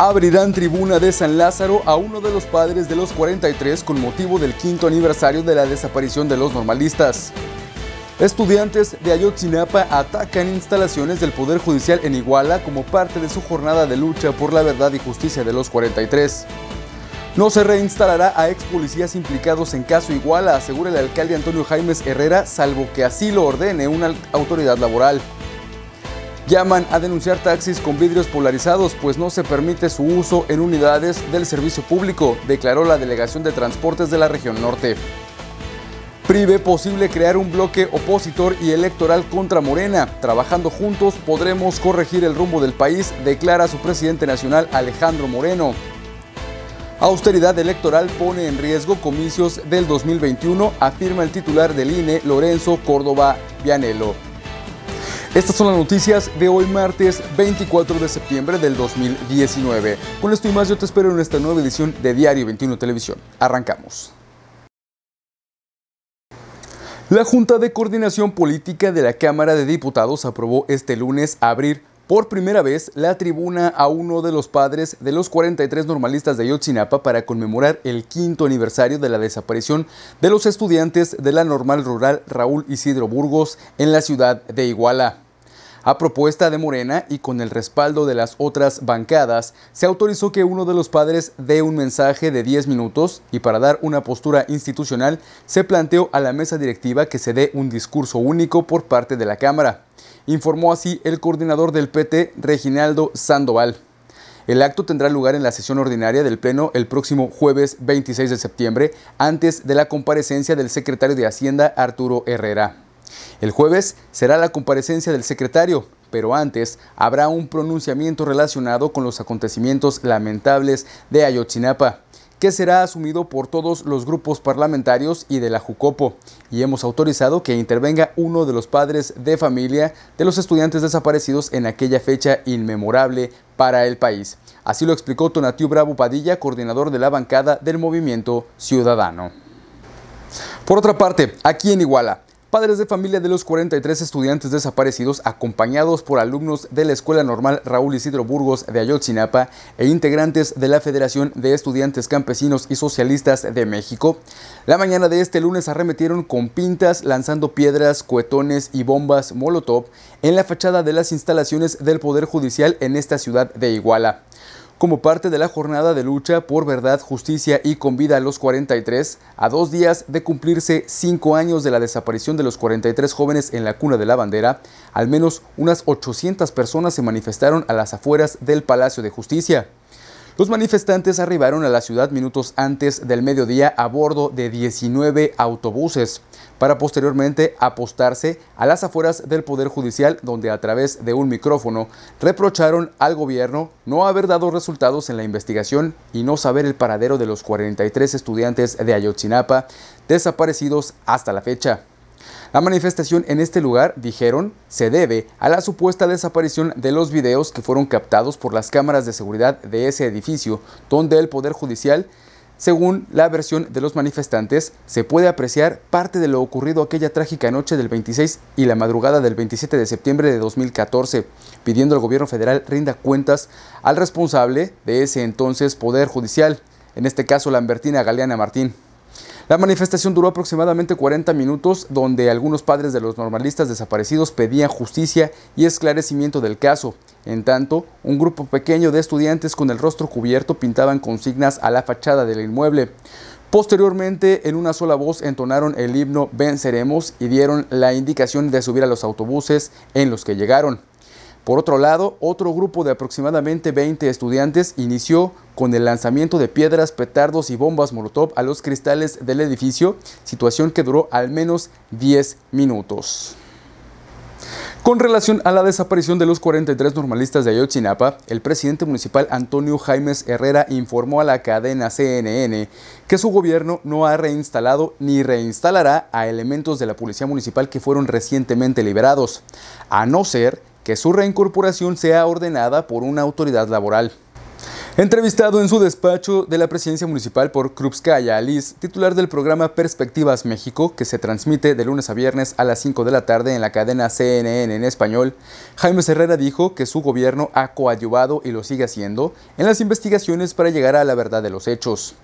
abrirán tribuna de San Lázaro a uno de los padres de los 43 con motivo del quinto aniversario de la desaparición de los normalistas. Estudiantes de Ayotzinapa atacan instalaciones del Poder Judicial en Iguala como parte de su jornada de lucha por la verdad y justicia de los 43. No se reinstalará a ex policías implicados en caso Iguala, asegura el alcalde Antonio Jaimes Herrera, salvo que así lo ordene una autoridad laboral llaman a denunciar taxis con vidrios polarizados, pues no se permite su uso en unidades del servicio público, declaró la Delegación de Transportes de la región norte. Prive posible crear un bloque opositor y electoral contra Morena. Trabajando juntos podremos corregir el rumbo del país, declara su presidente nacional Alejandro Moreno. Austeridad electoral pone en riesgo comicios del 2021, afirma el titular del INE, Lorenzo Córdoba Vianello. Estas son las noticias de hoy martes 24 de septiembre del 2019. Con esto y más yo te espero en esta nueva edición de Diario 21 Televisión. Arrancamos. La Junta de Coordinación Política de la Cámara de Diputados aprobó este lunes abrir por primera vez la tribuna a uno de los padres de los 43 normalistas de Ayotzinapa para conmemorar el quinto aniversario de la desaparición de los estudiantes de la normal rural Raúl Isidro Burgos en la ciudad de Iguala. A propuesta de Morena y con el respaldo de las otras bancadas, se autorizó que uno de los padres dé un mensaje de 10 minutos y para dar una postura institucional se planteó a la mesa directiva que se dé un discurso único por parte de la Cámara. Informó así el coordinador del PT, Reginaldo Sandoval. El acto tendrá lugar en la sesión ordinaria del Pleno el próximo jueves 26 de septiembre, antes de la comparecencia del secretario de Hacienda, Arturo Herrera. El jueves será la comparecencia del secretario, pero antes habrá un pronunciamiento relacionado con los acontecimientos lamentables de Ayotzinapa, que será asumido por todos los grupos parlamentarios y de la Jucopo, y hemos autorizado que intervenga uno de los padres de familia de los estudiantes desaparecidos en aquella fecha inmemorable para el país. Así lo explicó Tonatiuh Bravo Padilla, coordinador de la bancada del Movimiento Ciudadano. Por otra parte, aquí en Iguala, Padres de familia de los 43 estudiantes desaparecidos, acompañados por alumnos de la Escuela Normal Raúl Isidro Burgos de Ayotzinapa e integrantes de la Federación de Estudiantes Campesinos y Socialistas de México, la mañana de este lunes arremetieron con pintas, lanzando piedras, cohetones y bombas molotov en la fachada de las instalaciones del Poder Judicial en esta ciudad de Iguala como parte de la jornada de lucha por verdad, justicia y con vida a los 43, a dos días de cumplirse cinco años de la desaparición de los 43 jóvenes en la cuna de la bandera, al menos unas 800 personas se manifestaron a las afueras del Palacio de Justicia. Los manifestantes arribaron a la ciudad minutos antes del mediodía a bordo de 19 autobuses para posteriormente apostarse a las afueras del Poder Judicial donde a través de un micrófono reprocharon al gobierno no haber dado resultados en la investigación y no saber el paradero de los 43 estudiantes de Ayotzinapa desaparecidos hasta la fecha. La manifestación en este lugar, dijeron, se debe a la supuesta desaparición de los videos que fueron captados por las cámaras de seguridad de ese edificio, donde el Poder Judicial según la versión de los manifestantes, se puede apreciar parte de lo ocurrido aquella trágica noche del 26 y la madrugada del 27 de septiembre de 2014, pidiendo al gobierno federal rinda cuentas al responsable de ese entonces Poder Judicial, en este caso Lambertina Galeana Martín. La manifestación duró aproximadamente 40 minutos, donde algunos padres de los normalistas desaparecidos pedían justicia y esclarecimiento del caso. En tanto, un grupo pequeño de estudiantes con el rostro cubierto pintaban consignas a la fachada del inmueble. Posteriormente, en una sola voz entonaron el himno Venceremos y dieron la indicación de subir a los autobuses en los que llegaron. Por otro lado, otro grupo de aproximadamente 20 estudiantes inició con el lanzamiento de piedras, petardos y bombas Molotov a los cristales del edificio, situación que duró al menos 10 minutos. Con relación a la desaparición de los 43 normalistas de Ayotzinapa, el presidente municipal Antonio Jaimes Herrera informó a la cadena CNN que su gobierno no ha reinstalado ni reinstalará a elementos de la policía municipal que fueron recientemente liberados, a no ser que su reincorporación sea ordenada por una autoridad laboral. Entrevistado en su despacho de la presidencia municipal por Krupskaya Alice, titular del programa Perspectivas México, que se transmite de lunes a viernes a las 5 de la tarde en la cadena CNN en español, Jaime Herrera dijo que su gobierno ha coadyuvado y lo sigue haciendo en las investigaciones para llegar a la verdad de los hechos.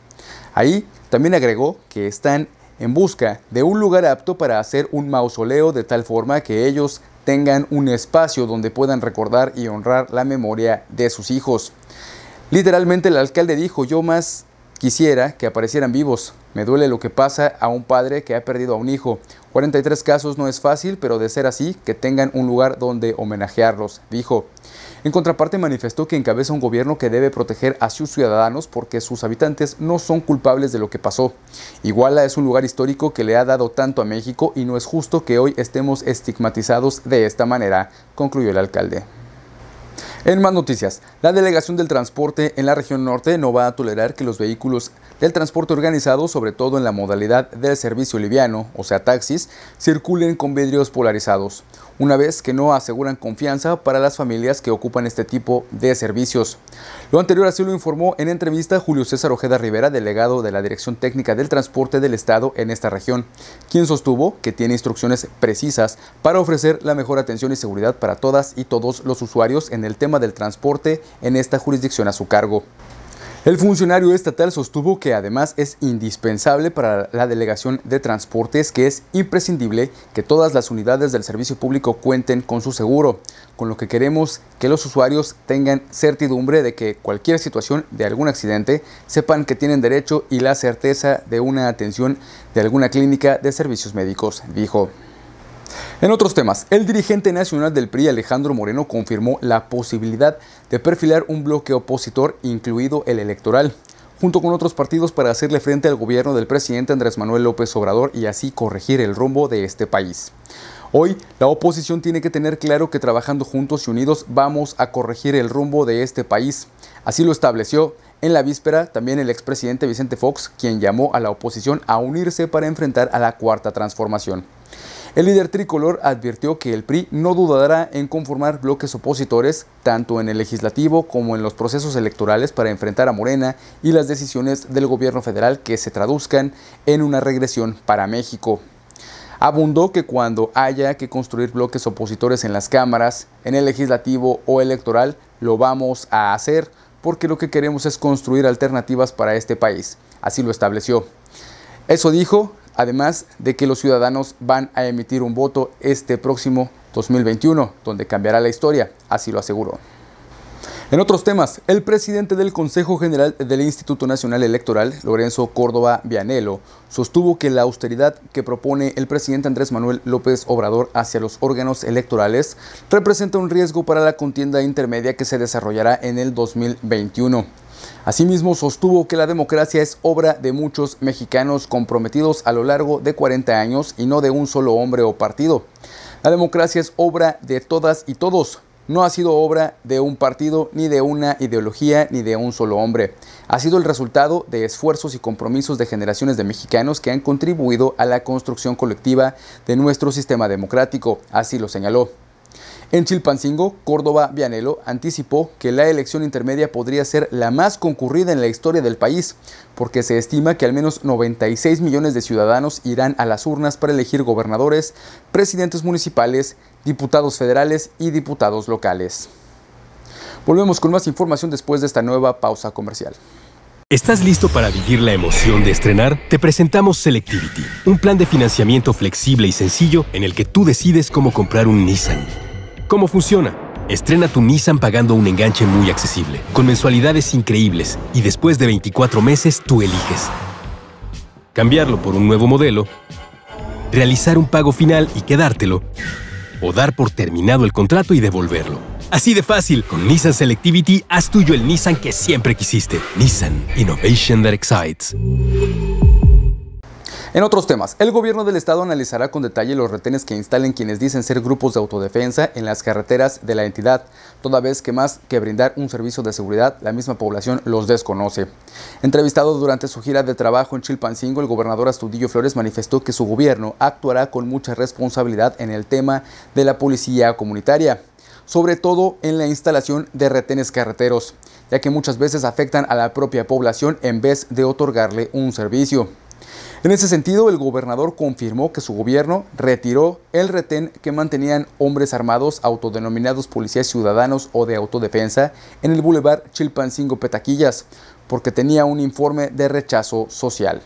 Ahí también agregó que están en busca de un lugar apto para hacer un mausoleo de tal forma que ellos tengan un espacio donde puedan recordar y honrar la memoria de sus hijos. Literalmente el alcalde dijo, yo más quisiera que aparecieran vivos. Me duele lo que pasa a un padre que ha perdido a un hijo. 43 casos no es fácil, pero de ser así, que tengan un lugar donde homenajearlos, dijo. En contraparte, manifestó que encabeza un gobierno que debe proteger a sus ciudadanos porque sus habitantes no son culpables de lo que pasó. Iguala es un lugar histórico que le ha dado tanto a México y no es justo que hoy estemos estigmatizados de esta manera, concluyó el alcalde. En más noticias, la delegación del transporte en la región norte no va a tolerar que los vehículos el transporte organizado, sobre todo en la modalidad del servicio liviano, o sea taxis, circulen con vidrios polarizados, una vez que no aseguran confianza para las familias que ocupan este tipo de servicios. Lo anterior así lo informó en entrevista Julio César Ojeda Rivera, delegado de la Dirección Técnica del Transporte del Estado en esta región, quien sostuvo que tiene instrucciones precisas para ofrecer la mejor atención y seguridad para todas y todos los usuarios en el tema del transporte en esta jurisdicción a su cargo. El funcionario estatal sostuvo que además es indispensable para la delegación de transportes que es imprescindible que todas las unidades del servicio público cuenten con su seguro, con lo que queremos que los usuarios tengan certidumbre de que cualquier situación de algún accidente sepan que tienen derecho y la certeza de una atención de alguna clínica de servicios médicos, dijo. En otros temas, el dirigente nacional del PRI, Alejandro Moreno, confirmó la posibilidad de perfilar un bloque opositor, incluido el electoral, junto con otros partidos para hacerle frente al gobierno del presidente Andrés Manuel López Obrador y así corregir el rumbo de este país. Hoy, la oposición tiene que tener claro que trabajando juntos y unidos vamos a corregir el rumbo de este país. Así lo estableció en la víspera también el expresidente Vicente Fox, quien llamó a la oposición a unirse para enfrentar a la cuarta transformación. El líder tricolor advirtió que el PRI no dudará en conformar bloques opositores, tanto en el legislativo como en los procesos electorales para enfrentar a Morena y las decisiones del gobierno federal que se traduzcan en una regresión para México. Abundó que cuando haya que construir bloques opositores en las cámaras, en el legislativo o electoral, lo vamos a hacer porque lo que queremos es construir alternativas para este país. Así lo estableció. Eso dijo además de que los ciudadanos van a emitir un voto este próximo 2021, donde cambiará la historia, así lo aseguró. En otros temas, el presidente del Consejo General del Instituto Nacional Electoral, Lorenzo Córdoba Vianelo, sostuvo que la austeridad que propone el presidente Andrés Manuel López Obrador hacia los órganos electorales representa un riesgo para la contienda intermedia que se desarrollará en el 2021. Asimismo, sostuvo que la democracia es obra de muchos mexicanos comprometidos a lo largo de 40 años y no de un solo hombre o partido. La democracia es obra de todas y todos. No ha sido obra de un partido, ni de una ideología, ni de un solo hombre. Ha sido el resultado de esfuerzos y compromisos de generaciones de mexicanos que han contribuido a la construcción colectiva de nuestro sistema democrático, así lo señaló. En Chilpancingo, Córdoba Vianelo anticipó que la elección intermedia podría ser la más concurrida en la historia del país, porque se estima que al menos 96 millones de ciudadanos irán a las urnas para elegir gobernadores, presidentes municipales, diputados federales y diputados locales. Volvemos con más información después de esta nueva pausa comercial. ¿Estás listo para vivir la emoción de estrenar? Te presentamos Selectivity, un plan de financiamiento flexible y sencillo en el que tú decides cómo comprar un Nissan. ¿Cómo funciona? Estrena tu Nissan pagando un enganche muy accesible, con mensualidades increíbles y después de 24 meses tú eliges. Cambiarlo por un nuevo modelo, realizar un pago final y quedártelo, o dar por terminado el contrato y devolverlo. Así de fácil, con Nissan Selectivity haz tuyo el Nissan que siempre quisiste. Nissan Innovation That Excites. En otros temas, el gobierno del estado analizará con detalle los retenes que instalen quienes dicen ser grupos de autodefensa en las carreteras de la entidad, toda vez que más que brindar un servicio de seguridad, la misma población los desconoce. Entrevistado durante su gira de trabajo en Chilpancingo, el gobernador Astudillo Flores manifestó que su gobierno actuará con mucha responsabilidad en el tema de la policía comunitaria sobre todo en la instalación de retenes carreteros, ya que muchas veces afectan a la propia población en vez de otorgarle un servicio. En ese sentido, el gobernador confirmó que su gobierno retiró el retén que mantenían hombres armados autodenominados policías ciudadanos o de autodefensa en el bulevar Chilpancingo Petaquillas, porque tenía un informe de rechazo social.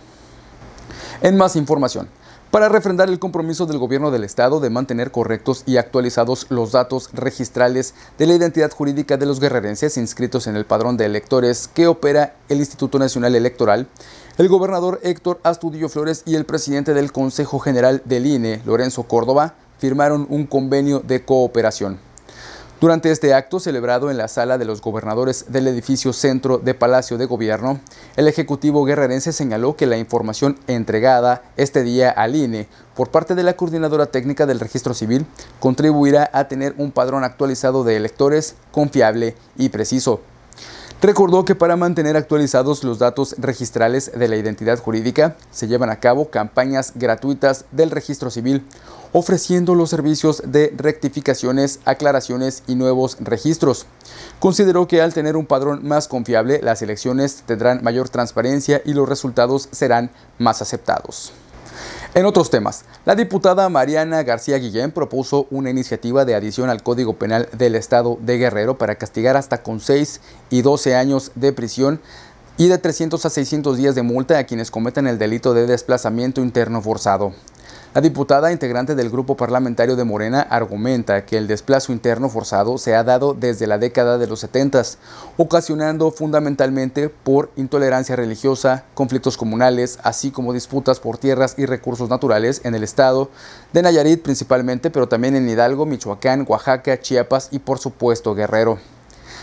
En más información, para refrendar el compromiso del gobierno del estado de mantener correctos y actualizados los datos registrales de la identidad jurídica de los guerrerenses inscritos en el padrón de electores que opera el Instituto Nacional Electoral, el gobernador Héctor Astudillo Flores y el presidente del Consejo General del INE, Lorenzo Córdoba, firmaron un convenio de cooperación. Durante este acto celebrado en la sala de los gobernadores del edificio centro de Palacio de Gobierno, el Ejecutivo guerrerense señaló que la información entregada este día al INE por parte de la Coordinadora Técnica del Registro Civil contribuirá a tener un padrón actualizado de electores confiable y preciso. Recordó que para mantener actualizados los datos registrales de la identidad jurídica se llevan a cabo campañas gratuitas del registro civil, ofreciendo los servicios de rectificaciones, aclaraciones y nuevos registros. Consideró que al tener un padrón más confiable, las elecciones tendrán mayor transparencia y los resultados serán más aceptados. En otros temas, la diputada Mariana García Guillén propuso una iniciativa de adición al Código Penal del Estado de Guerrero para castigar hasta con 6 y 12 años de prisión y de 300 a 600 días de multa a quienes cometan el delito de desplazamiento interno forzado. La diputada integrante del grupo parlamentario de Morena argumenta que el desplazo interno forzado se ha dado desde la década de los 70, ocasionando fundamentalmente por intolerancia religiosa, conflictos comunales, así como disputas por tierras y recursos naturales en el estado de Nayarit principalmente, pero también en Hidalgo, Michoacán, Oaxaca, Chiapas y por supuesto Guerrero.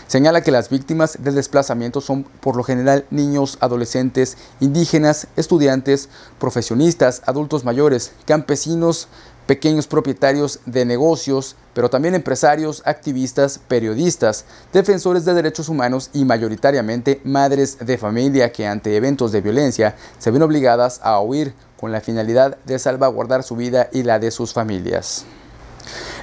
Señala que las víctimas del desplazamiento son por lo general niños, adolescentes, indígenas, estudiantes, profesionistas, adultos mayores, campesinos, pequeños propietarios de negocios, pero también empresarios, activistas, periodistas, defensores de derechos humanos y mayoritariamente madres de familia que ante eventos de violencia se ven obligadas a huir con la finalidad de salvaguardar su vida y la de sus familias.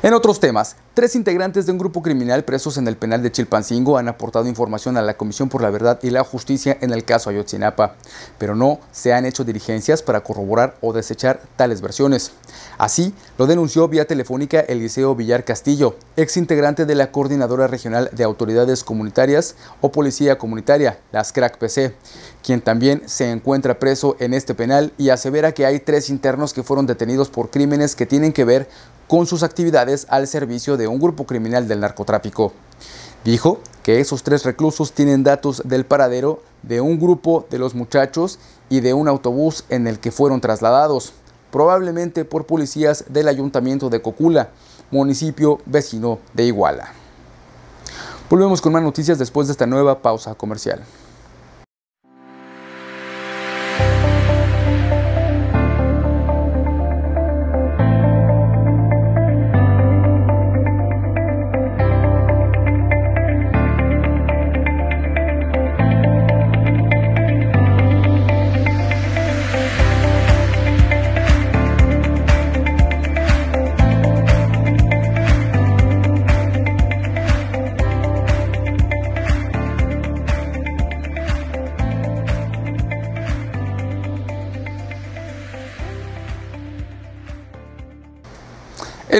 En otros temas, Tres integrantes de un grupo criminal presos en el penal de Chilpancingo han aportado información a la Comisión por la Verdad y la Justicia en el caso Ayotzinapa, pero no se han hecho diligencias para corroborar o desechar tales versiones. Así lo denunció vía telefónica Eliseo Villar Castillo, ex integrante de la Coordinadora Regional de Autoridades Comunitarias o Policía Comunitaria, las CRAC-PC, quien también se encuentra preso en este penal y asevera que hay tres internos que fueron detenidos por crímenes que tienen que ver con sus actividades al servicio de un grupo criminal del narcotráfico. Dijo que esos tres reclusos tienen datos del paradero de un grupo de los muchachos y de un autobús en el que fueron trasladados probablemente por policías del ayuntamiento de Cocula, municipio vecino de Iguala. Volvemos con más noticias después de esta nueva pausa comercial.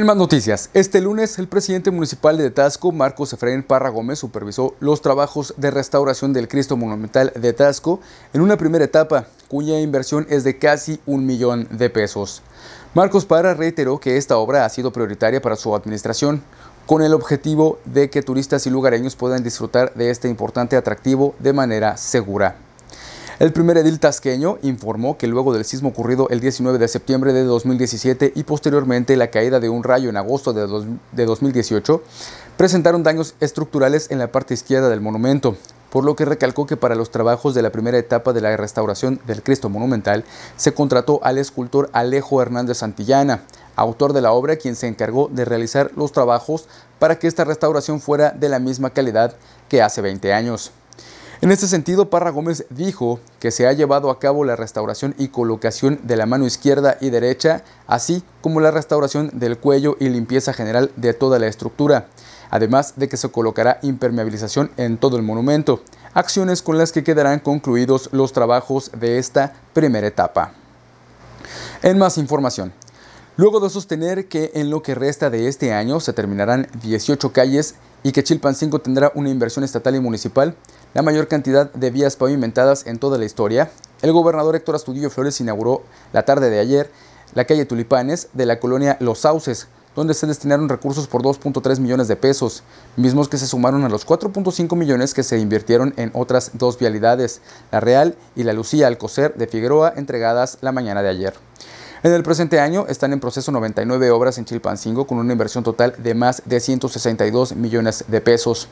más noticias, este lunes el presidente municipal de Tasco, Marcos Efraín Parra Gómez, supervisó los trabajos de restauración del Cristo Monumental de Tasco en una primera etapa cuya inversión es de casi un millón de pesos. Marcos Parra reiteró que esta obra ha sido prioritaria para su administración, con el objetivo de que turistas y lugareños puedan disfrutar de este importante atractivo de manera segura. El primer edil tasqueño informó que luego del sismo ocurrido el 19 de septiembre de 2017 y posteriormente la caída de un rayo en agosto de, 2018, presentaron daños estructurales en la parte izquierda del monumento, por lo que recalcó que para los trabajos de la primera etapa de la restauración del Cristo Monumental se contrató al escultor Alejo Hernández Santillana, autor de la obra quien se encargó de realizar los trabajos para que esta restauración fuera de la misma calidad que hace 20 años. En este sentido, Parra Gómez dijo que se ha llevado a cabo la restauración y colocación de la mano izquierda y derecha, así como la restauración del cuello y limpieza general de toda la estructura, además de que se colocará impermeabilización en todo el monumento, acciones con las que quedarán concluidos los trabajos de esta primera etapa. En más información, Luego de sostener que en lo que resta de este año se terminarán 18 calles y que Chilpancingo tendrá una inversión estatal y municipal, la mayor cantidad de vías pavimentadas en toda la historia, el gobernador Héctor Astudillo Flores inauguró la tarde de ayer la calle Tulipanes de la colonia Los Sauces, donde se destinaron recursos por 2.3 millones de pesos, mismos que se sumaron a los 4.5 millones que se invirtieron en otras dos vialidades, la Real y la Lucía Alcocer de Figueroa, entregadas la mañana de ayer. En el presente año están en proceso 99 obras en Chilpancingo con una inversión total de más de 162 millones de pesos.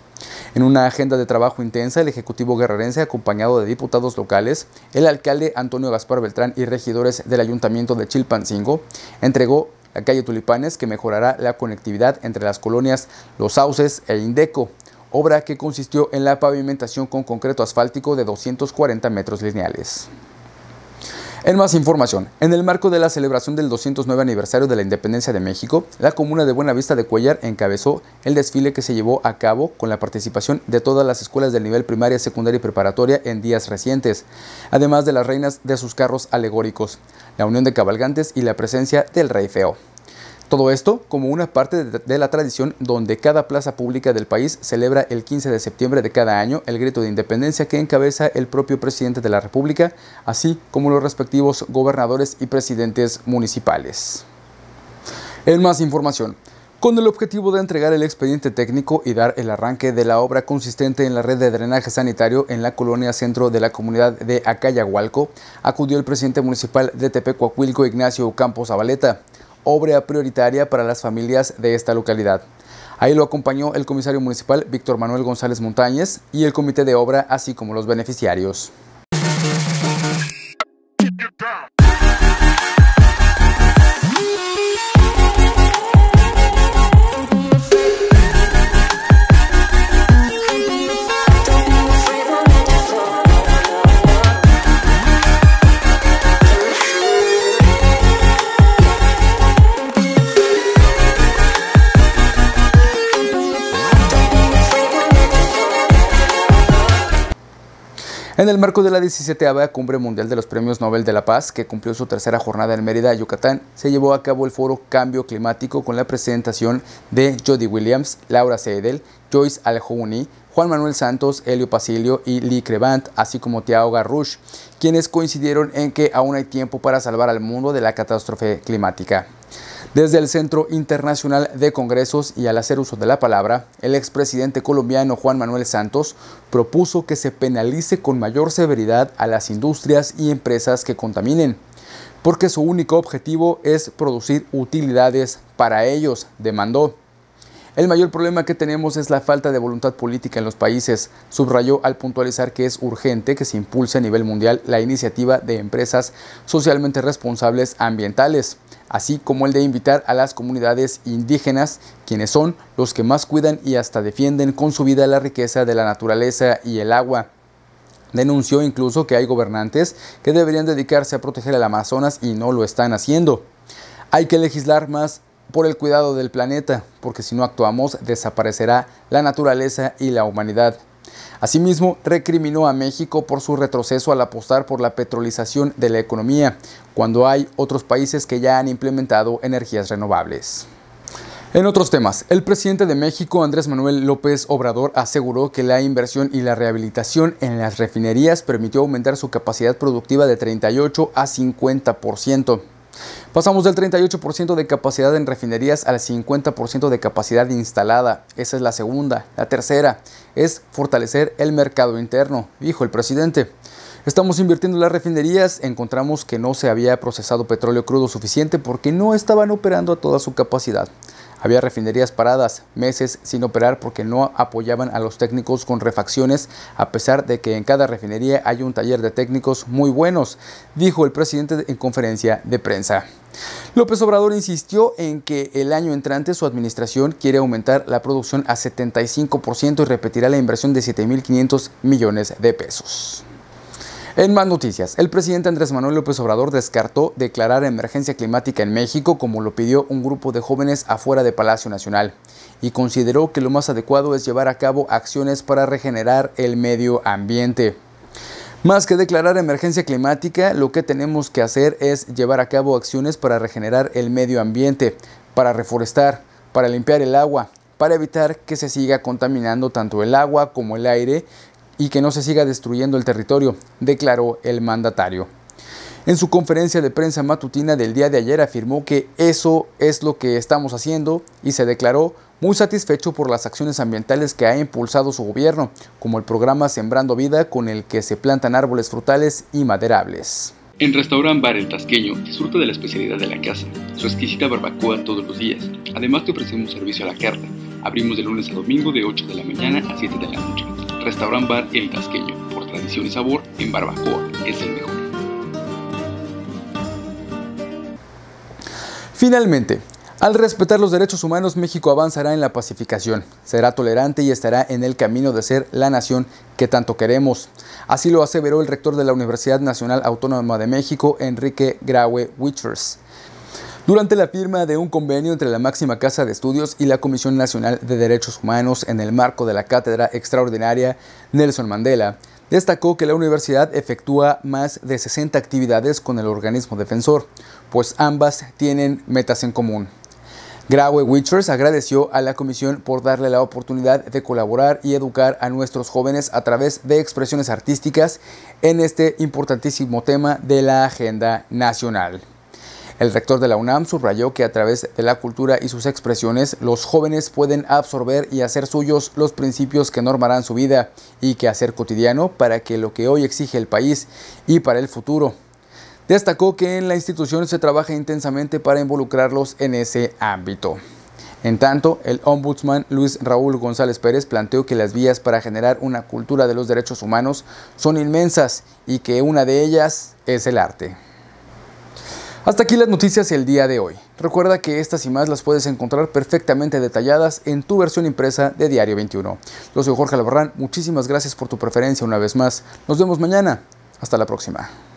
En una agenda de trabajo intensa, el Ejecutivo guerrerense, acompañado de diputados locales, el alcalde Antonio Gaspar Beltrán y regidores del Ayuntamiento de Chilpancingo, entregó la calle Tulipanes que mejorará la conectividad entre las colonias Los Sauces e Indeco, obra que consistió en la pavimentación con concreto asfáltico de 240 metros lineales. En más información, en el marco de la celebración del 209 aniversario de la independencia de México, la comuna de Buenavista de Cuellar encabezó el desfile que se llevó a cabo con la participación de todas las escuelas del nivel primaria, secundaria y preparatoria en días recientes, además de las reinas de sus carros alegóricos, la unión de cabalgantes y la presencia del rey feo. Todo esto como una parte de la tradición donde cada plaza pública del país celebra el 15 de septiembre de cada año el grito de independencia que encabeza el propio presidente de la República, así como los respectivos gobernadores y presidentes municipales. En más información, con el objetivo de entregar el expediente técnico y dar el arranque de la obra consistente en la red de drenaje sanitario en la colonia centro de la comunidad de Acayahualco, acudió el presidente municipal de Tepecuacuilco Ignacio Campos Avaleta, obra prioritaria para las familias de esta localidad. Ahí lo acompañó el comisario municipal Víctor Manuel González Montañez y el comité de obra, así como los beneficiarios. En el marco de la 17 Cumbre Mundial de los Premios Nobel de la Paz, que cumplió su tercera jornada en Mérida, Yucatán, se llevó a cabo el foro Cambio Climático con la presentación de Jody Williams, Laura Seidel, Joyce Aljouni, Juan Manuel Santos, Elio Pasilio y Lee Crevant, así como Tiago Garrush, quienes coincidieron en que aún hay tiempo para salvar al mundo de la catástrofe climática. Desde el Centro Internacional de Congresos y al hacer uso de la palabra, el expresidente colombiano Juan Manuel Santos propuso que se penalice con mayor severidad a las industrias y empresas que contaminen, porque su único objetivo es producir utilidades para ellos, demandó. El mayor problema que tenemos es la falta de voluntad política en los países, subrayó al puntualizar que es urgente que se impulse a nivel mundial la iniciativa de empresas socialmente responsables ambientales, así como el de invitar a las comunidades indígenas, quienes son los que más cuidan y hasta defienden con su vida la riqueza de la naturaleza y el agua. Denunció incluso que hay gobernantes que deberían dedicarse a proteger el Amazonas y no lo están haciendo. Hay que legislar más por el cuidado del planeta, porque si no actuamos desaparecerá la naturaleza y la humanidad. Asimismo, recriminó a México por su retroceso al apostar por la petrolización de la economía, cuando hay otros países que ya han implementado energías renovables. En otros temas, el presidente de México, Andrés Manuel López Obrador, aseguró que la inversión y la rehabilitación en las refinerías permitió aumentar su capacidad productiva de 38 a 50%. Pasamos del 38% de capacidad en refinerías al 50% de capacidad instalada. Esa es la segunda. La tercera es fortalecer el mercado interno, dijo el presidente. Estamos invirtiendo en las refinerías, encontramos que no se había procesado petróleo crudo suficiente porque no estaban operando a toda su capacidad. Había refinerías paradas, meses sin operar porque no apoyaban a los técnicos con refacciones, a pesar de que en cada refinería hay un taller de técnicos muy buenos, dijo el presidente en conferencia de prensa. López Obrador insistió en que el año entrante su administración quiere aumentar la producción a 75% y repetirá la inversión de 7.500 millones de pesos. En más noticias, el presidente Andrés Manuel López Obrador descartó declarar emergencia climática en México como lo pidió un grupo de jóvenes afuera de Palacio Nacional y consideró que lo más adecuado es llevar a cabo acciones para regenerar el medio ambiente. Más que declarar emergencia climática, lo que tenemos que hacer es llevar a cabo acciones para regenerar el medio ambiente, para reforestar, para limpiar el agua, para evitar que se siga contaminando tanto el agua como el aire y que no se siga destruyendo el territorio, declaró el mandatario. En su conferencia de prensa matutina del día de ayer afirmó que eso es lo que estamos haciendo y se declaró muy satisfecho por las acciones ambientales que ha impulsado su gobierno, como el programa Sembrando Vida con el que se plantan árboles frutales y maderables. En Restaurant Bar El Tasqueño disfruta de la especialidad de la casa, su exquisita barbacoa todos los días. Además te ofrecemos servicio a la carta. Abrimos de lunes a domingo de 8 de la mañana a 7 de la noche Restaurant Bar El Casqueño, por tradición y sabor en barbacoa, es el mejor. Finalmente, al respetar los derechos humanos, México avanzará en la pacificación, será tolerante y estará en el camino de ser la nación que tanto queremos. Así lo aseveró el rector de la Universidad Nacional Autónoma de México, Enrique Graue Wichers durante la firma de un convenio entre la máxima casa de estudios y la Comisión Nacional de Derechos Humanos en el marco de la Cátedra Extraordinaria Nelson Mandela, destacó que la universidad efectúa más de 60 actividades con el organismo defensor, pues ambas tienen metas en común. Graue Witchers agradeció a la comisión por darle la oportunidad de colaborar y educar a nuestros jóvenes a través de expresiones artísticas en este importantísimo tema de la agenda nacional. El rector de la UNAM subrayó que a través de la cultura y sus expresiones, los jóvenes pueden absorber y hacer suyos los principios que normarán su vida y que hacer cotidiano para que lo que hoy exige el país y para el futuro. Destacó que en la institución se trabaja intensamente para involucrarlos en ese ámbito. En tanto, el ombudsman Luis Raúl González Pérez planteó que las vías para generar una cultura de los derechos humanos son inmensas y que una de ellas es el arte. Hasta aquí las noticias el día de hoy. Recuerda que estas y más las puedes encontrar perfectamente detalladas en tu versión impresa de Diario 21. Yo soy Jorge Albarrán, muchísimas gracias por tu preferencia una vez más. Nos vemos mañana. Hasta la próxima.